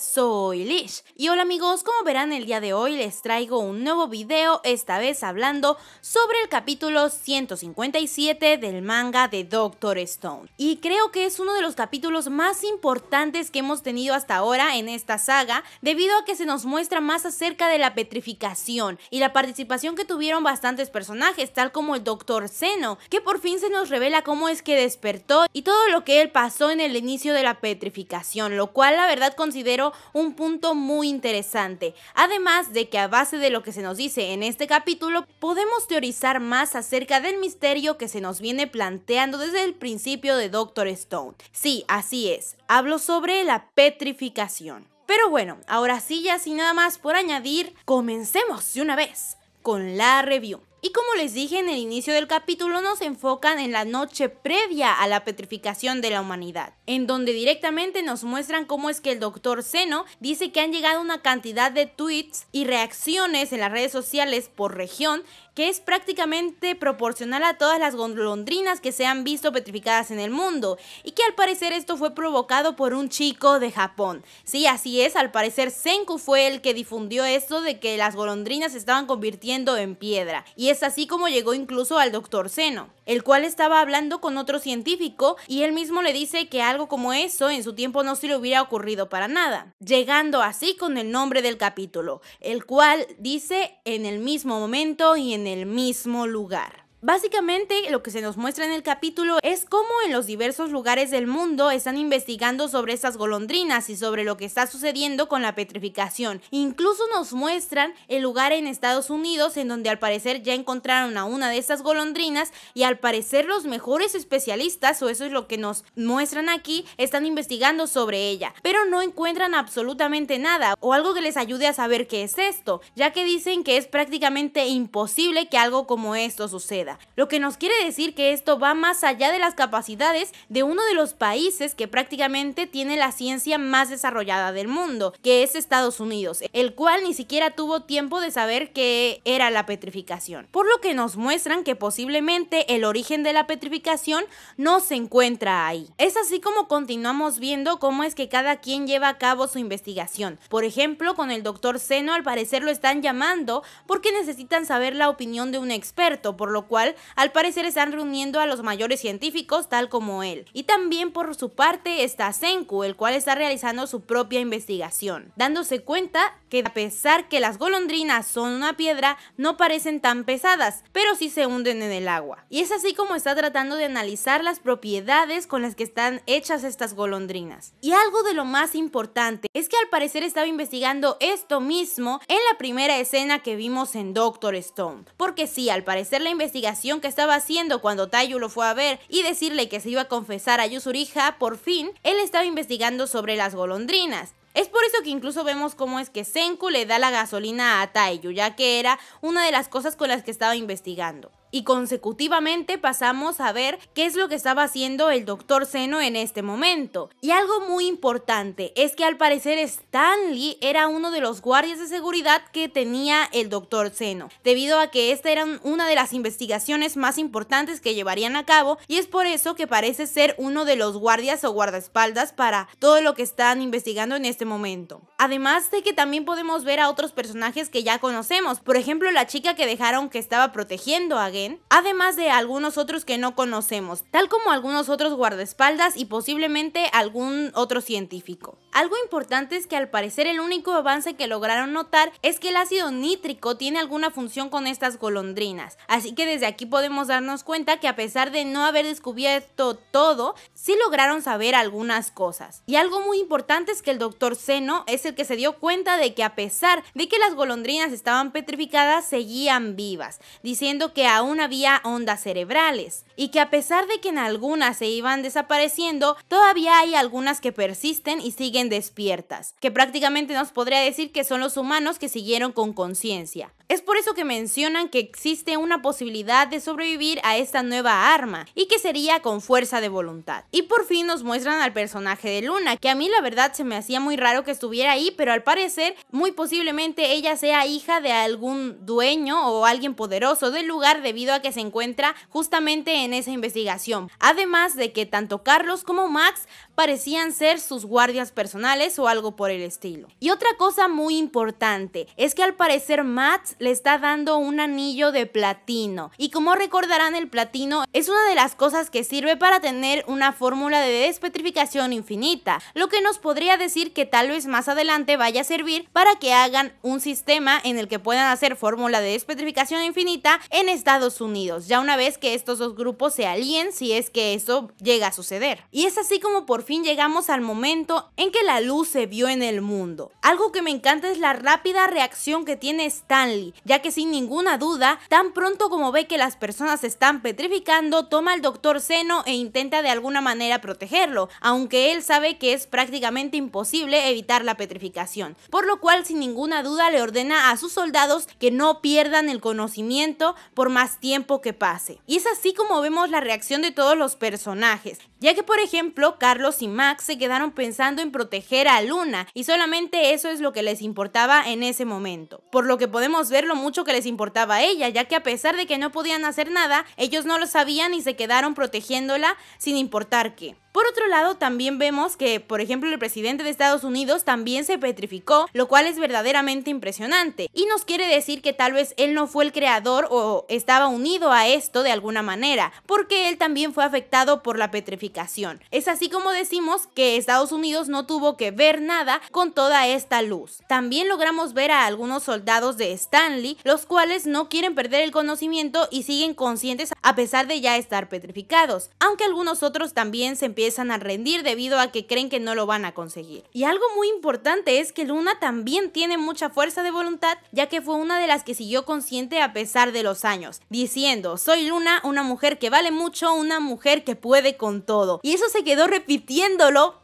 soy Lish y hola amigos, como verán el día de hoy les traigo un nuevo video, esta vez hablando sobre el capítulo 157 del manga de Doctor Stone. Y creo que es uno de los capítulos más importantes que hemos tenido hasta ahora en esta saga, debido a que se nos muestra más acerca de la petrificación y la participación que tuvieron bastantes personajes, tal como el Doctor Seno, que por fin se nos revela cómo es que despertó y todo lo que él pasó en el inicio de la petrificación, lo cual la verdad considero un punto muy interesante. Además de que a base de lo que se nos dice en este capítulo, podemos teorizar más acerca del misterio que se nos viene planteando desde el principio de Doctor Stone. Sí, así es, hablo sobre la petrificación. Pero bueno, ahora sí ya sin nada más por añadir, comencemos de una vez con la review. Y como les dije en el inicio del capítulo, nos enfocan en la noche previa a la petrificación de la humanidad, en donde directamente nos muestran cómo es que el doctor Seno dice que han llegado una cantidad de tweets y reacciones en las redes sociales por región que es prácticamente proporcional a todas las golondrinas que se han visto petrificadas en el mundo, y que al parecer esto fue provocado por un chico de Japón. Sí, así es, al parecer Senku fue el que difundió esto de que las golondrinas se estaban convirtiendo en piedra, y es así como llegó incluso al doctor Seno, el cual estaba hablando con otro científico y él mismo le dice que algo como eso en su tiempo no se le hubiera ocurrido para nada, llegando así con el nombre del capítulo, el cual dice en el mismo momento y en el mismo lugar. Básicamente lo que se nos muestra en el capítulo es cómo en los diversos lugares del mundo están investigando sobre estas golondrinas y sobre lo que está sucediendo con la petrificación. Incluso nos muestran el lugar en Estados Unidos en donde al parecer ya encontraron a una de estas golondrinas y al parecer los mejores especialistas, o eso es lo que nos muestran aquí, están investigando sobre ella, pero no encuentran absolutamente nada o algo que les ayude a saber qué es esto, ya que dicen que es prácticamente imposible que algo como esto suceda lo que nos quiere decir que esto va más allá de las capacidades de uno de los países que prácticamente tiene la ciencia más desarrollada del mundo, que es Estados Unidos, el cual ni siquiera tuvo tiempo de saber qué era la petrificación, por lo que nos muestran que posiblemente el origen de la petrificación no se encuentra ahí. Es así como continuamos viendo cómo es que cada quien lleva a cabo su investigación. Por ejemplo, con el doctor Seno al parecer lo están llamando porque necesitan saber la opinión de un experto, por lo cual al parecer están reuniendo a los mayores científicos tal como él. Y también por su parte está Senku, el cual está realizando su propia investigación, dándose cuenta que a pesar que las golondrinas son una piedra, no parecen tan pesadas, pero sí se hunden en el agua. Y es así como está tratando de analizar las propiedades con las que están hechas estas golondrinas. Y algo de lo más importante es que al parecer estaba investigando esto mismo en la primera escena que vimos en Doctor Stone, porque sí, al parecer la investigación que estaba haciendo cuando Tayu lo fue a ver y decirle que se iba a confesar a Yusurija, por fin, él estaba investigando sobre las golondrinas. Es por eso que incluso vemos cómo es que Senku le da la gasolina a Taiyu, ya que era una de las cosas con las que estaba investigando y consecutivamente pasamos a ver qué es lo que estaba haciendo el doctor Seno en este momento. Y algo muy importante es que al parecer Stanley era uno de los guardias de seguridad que tenía el doctor Seno, debido a que esta era una de las investigaciones más importantes que llevarían a cabo y es por eso que parece ser uno de los guardias o guardaespaldas para todo lo que están investigando en este momento. Además de que también podemos ver a otros personajes que ya conocemos, por ejemplo la chica que dejaron que estaba protegiendo a Gale además de algunos otros que no conocemos, tal como algunos otros guardaespaldas y posiblemente algún otro científico. Algo importante es que al parecer el único avance que lograron notar es que el ácido nítrico tiene alguna función con estas golondrinas, así que desde aquí podemos darnos cuenta que a pesar de no haber descubierto todo, sí lograron saber algunas cosas. Y algo muy importante es que el doctor Seno es el que se dio cuenta de que a pesar de que las golondrinas estaban petrificadas, seguían vivas, diciendo que aún una vía ondas cerebrales y que a pesar de que en algunas se iban desapareciendo, todavía hay algunas que persisten y siguen despiertas, que prácticamente nos podría decir que son los humanos que siguieron con conciencia. Es por eso que mencionan que existe una posibilidad de sobrevivir a esta nueva arma y que sería con fuerza de voluntad. Y por fin nos muestran al personaje de Luna, que a mí la verdad se me hacía muy raro que estuviera ahí, pero al parecer muy posiblemente ella sea hija de algún dueño o alguien poderoso del lugar debido a que se encuentra justamente en en esa investigación. Además de que tanto Carlos como Max parecían ser sus guardias personales o algo por el estilo. Y otra cosa muy importante es que al parecer Matt le está dando un anillo de platino. Y como recordarán, el platino es una de las cosas que sirve para tener una fórmula de despetrificación infinita, lo que nos podría decir que tal vez más adelante vaya a servir para que hagan un sistema en el que puedan hacer fórmula de despetrificación infinita en Estados Unidos, ya una vez que estos dos grupos se alíen si es que eso llega a suceder. Y es así como por fin llegamos al momento en que la luz se vio en el mundo. Algo que me encanta es la rápida reacción que tiene Stanley, ya que sin ninguna duda, tan pronto como ve que las personas se están petrificando, toma al doctor Seno e intenta de alguna manera protegerlo, aunque él sabe que es prácticamente imposible evitar la petrificación, por lo cual sin ninguna duda le ordena a sus soldados que no pierdan el conocimiento por más tiempo que pase. Y es así como vemos la reacción de todos los personajes, ya que por ejemplo Carlos y Max se quedaron pensando en proteger a Luna y solamente eso es lo que les importaba en ese momento. Por lo que podemos ver lo mucho que les importaba a ella, ya que a pesar de que no podían hacer nada, ellos no lo sabían y se quedaron protegiéndola sin importar qué. Por otro lado, también vemos que, por ejemplo, el presidente de Estados Unidos también se petrificó, lo cual es verdaderamente impresionante, y nos quiere decir que tal vez él no fue el creador o estaba unido a esto de alguna manera, porque él también fue afectado por la petrificación. Es así como decimos que Estados Unidos no tuvo que ver nada con toda esta luz. También logramos ver a algunos soldados de Stanley, los cuales no quieren perder el conocimiento y siguen conscientes a pesar de ya estar petrificados, aunque algunos otros también se empiezan a rendir debido a que creen que no lo van a conseguir. Y algo muy importante es que Luna también tiene mucha fuerza de voluntad, ya que fue una de las que siguió consciente a pesar de los años, diciendo, soy Luna, una mujer que vale mucho, una mujer que puede con todo. Y eso se quedó repitiendo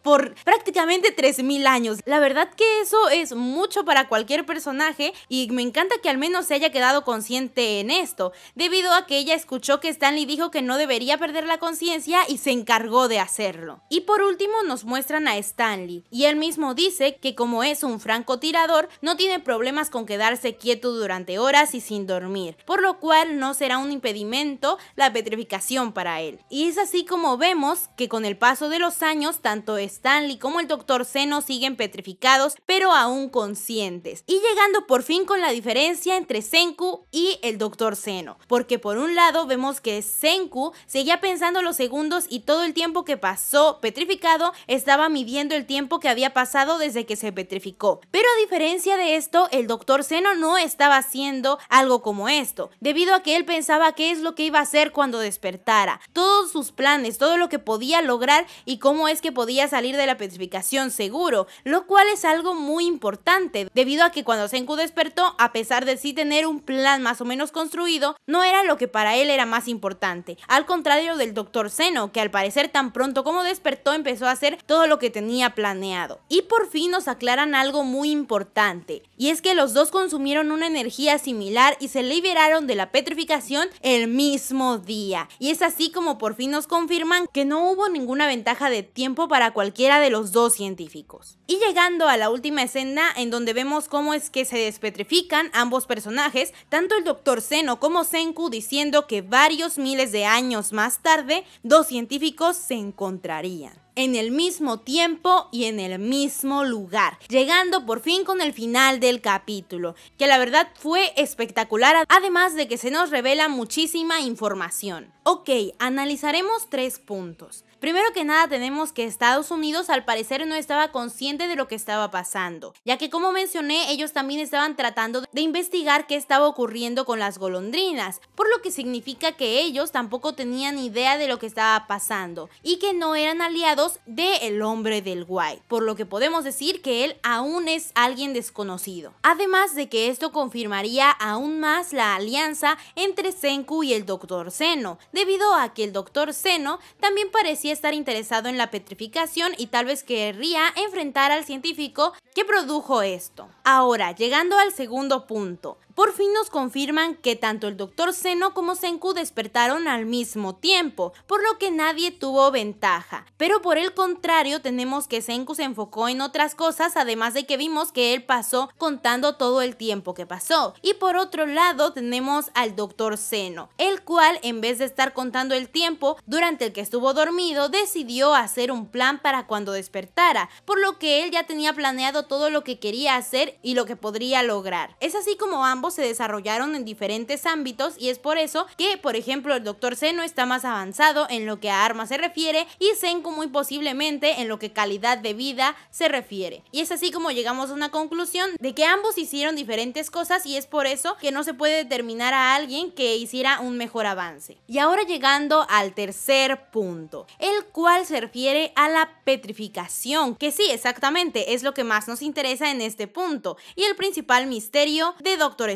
por prácticamente 3.000 años. La verdad que eso es mucho para cualquier personaje y me encanta que al menos se haya quedado consciente en esto, debido a que ella escuchó que Stanley dijo que no debería perder la conciencia y se encargó de hacerlo. Y por último nos muestran a Stanley, y él mismo dice que como es un francotirador, no tiene problemas con quedarse quieto durante horas y sin dormir, por lo cual no será un impedimento la petrificación para él. Y es así como vemos que con el paso de los años, tanto Stanley como el Dr. Seno siguen petrificados, pero aún conscientes, y llegando por fin con la diferencia entre Senku y el Dr. Seno, porque por un lado vemos que Senku seguía pensando los segundos y todo el tiempo que pasó petrificado estaba midiendo el tiempo que había pasado desde que se petrificó, pero a diferencia de esto, el doctor Seno no estaba haciendo algo como esto, debido a que él pensaba qué es lo que iba a hacer cuando despertara, todos sus planes, todo lo que podía lograr y cómo es que podía salir de la petrificación seguro, lo cual es algo muy importante, debido a que cuando Senku despertó, a pesar de sí tener un plan más o menos construido, no era lo que para él era más importante, al contrario del Dr. Seno, que al parecer tan pronto como despertó empezó a hacer todo lo que tenía planeado. Y por fin nos aclaran algo muy importante, y es que los dos consumieron una energía similar y se liberaron de la petrificación el mismo día. Y es así como por fin nos confirman que no hubo ninguna ventaja de tiempo para cualquiera de los dos científicos. Y llegando a la última escena en donde vemos cómo es que se despetrifican ambos personajes, tanto el Dr. Seno como Senku diciendo que varios miles de años más tarde, dos científicos se encontrarían en el mismo tiempo y en el mismo lugar, llegando por fin con el final del capítulo, que la verdad fue espectacular, además de que se nos revela muchísima información. Ok, analizaremos tres puntos. Primero que nada tenemos que Estados Unidos al parecer no estaba consciente de lo que estaba pasando, ya que como mencioné ellos también estaban tratando de investigar qué estaba ocurriendo con las golondrinas, por lo que significa que ellos tampoco tenían idea de lo que estaba pasando y que no eran aliados de El hombre del guay, por lo que podemos decir que él aún es alguien desconocido. Además de que esto confirmaría aún más la alianza entre Senku y el Doctor Seno, debido a que el Doctor Seno también parecía estar interesado en la petrificación y tal vez querría enfrentar al científico que produjo esto. Ahora, llegando al segundo punto, por fin nos confirman que tanto el doctor Seno como Senku despertaron al mismo tiempo, por lo que nadie tuvo ventaja. Pero por el contrario, tenemos que Senku se enfocó en otras cosas, además de que vimos que él pasó contando todo el tiempo que pasó. Y por otro lado, tenemos al doctor Seno, el cual en vez de estar contando el tiempo durante el que estuvo dormido, decidió hacer un plan para cuando despertara, por lo que él ya tenía planeado todo lo que quería hacer y lo que podría lograr. Es así como ambos se desarrollaron en diferentes ámbitos y es por eso que, por ejemplo, el Dr. Seno está más avanzado en lo que a armas se refiere y Senku muy posiblemente en lo que calidad de vida se refiere. Y es así como llegamos a una conclusión de que ambos hicieron diferentes cosas y es por eso que no se puede determinar a alguien que hiciera un mejor avance. Y ahora llegando al tercer punto, el cual se refiere a la petrificación, que sí, exactamente, es lo que más nos interesa en este punto y el principal misterio de Doctor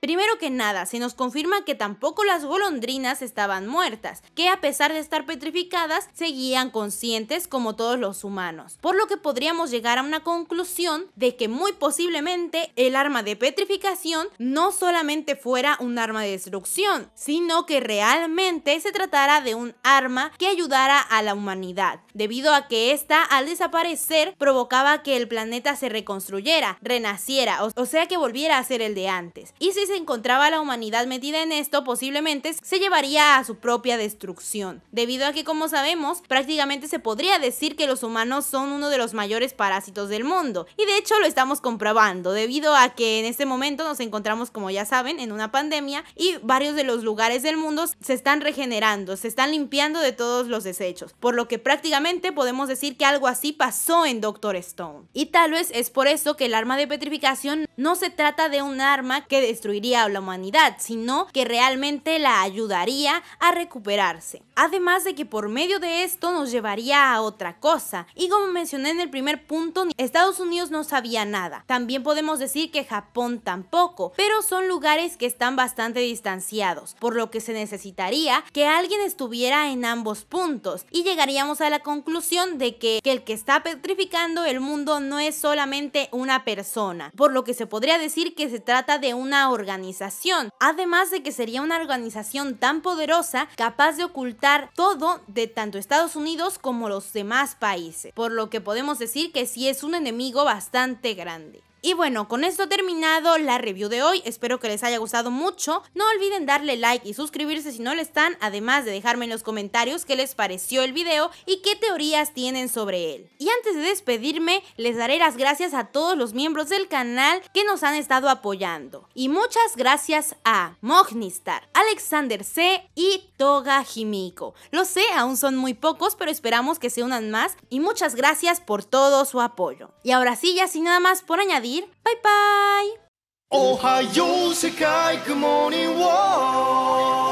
Primero que nada, se nos confirma que tampoco las golondrinas estaban muertas, que a pesar de estar petrificadas, seguían conscientes como todos los humanos, por lo que podríamos llegar a una conclusión de que muy posiblemente el arma de petrificación no solamente fuera un arma de destrucción, sino que realmente se tratara de un arma que ayudara a la humanidad, debido a que ésta al desaparecer provocaba que el planeta se reconstruyera, renaciera, o, sea que volviera a ser el de antes. Y si se encontraba la humanidad metida en esto, posiblemente se llevaría a su propia destrucción, debido a que como sabemos, prácticamente se podría decir que los humanos son uno de los mayores parásitos del mundo. Y de hecho lo estamos comprobando, debido a que en este momento nos encontramos, como ya saben, en una pandemia y varios de los lugares del mundo se están regenerando, se están limpiando de todos los desechos, por lo que prácticamente podemos decir que algo así pasó en Doctor Stone. Y tal vez es por eso que el arma de petrificación no se trata de un arma que destruiría a la humanidad, sino que realmente la ayudaría a recuperarse. Además de que por medio de esto nos llevaría a otra cosa. Y como mencioné en el primer punto, Estados Unidos no sabía nada. También podemos decir que Japón tampoco, pero son lugares que están bastante distanciados, por lo que se necesitaría que alguien estuviera en ambos puntos y llegaríamos a la conclusión de que, que el que está petrificando el mundo no es solamente una persona, por lo que se podría decir que se trata de una organización, además de que sería una organización tan poderosa capaz de ocultar todo de tanto Estados Unidos como los demás países, por lo que podemos decir que sí es un enemigo bastante grande. Y bueno, con esto terminado la review de hoy, espero que les haya gustado mucho. No olviden darle like y suscribirse si no lo están, además de dejarme en los comentarios qué les pareció el video y qué teorías tienen sobre él. Y antes de despedirme, les daré las gracias a todos los miembros del canal que nos han estado apoyando. Y muchas gracias a Mognistar, Alexander C y Toga Jimiko. Lo sé, aún son muy pocos, pero esperamos que se unan más y muchas gracias por todo su apoyo. Y ahora sí, ya sin nada más por añadir, ir. Bye bye. おはよう世界 Good morning world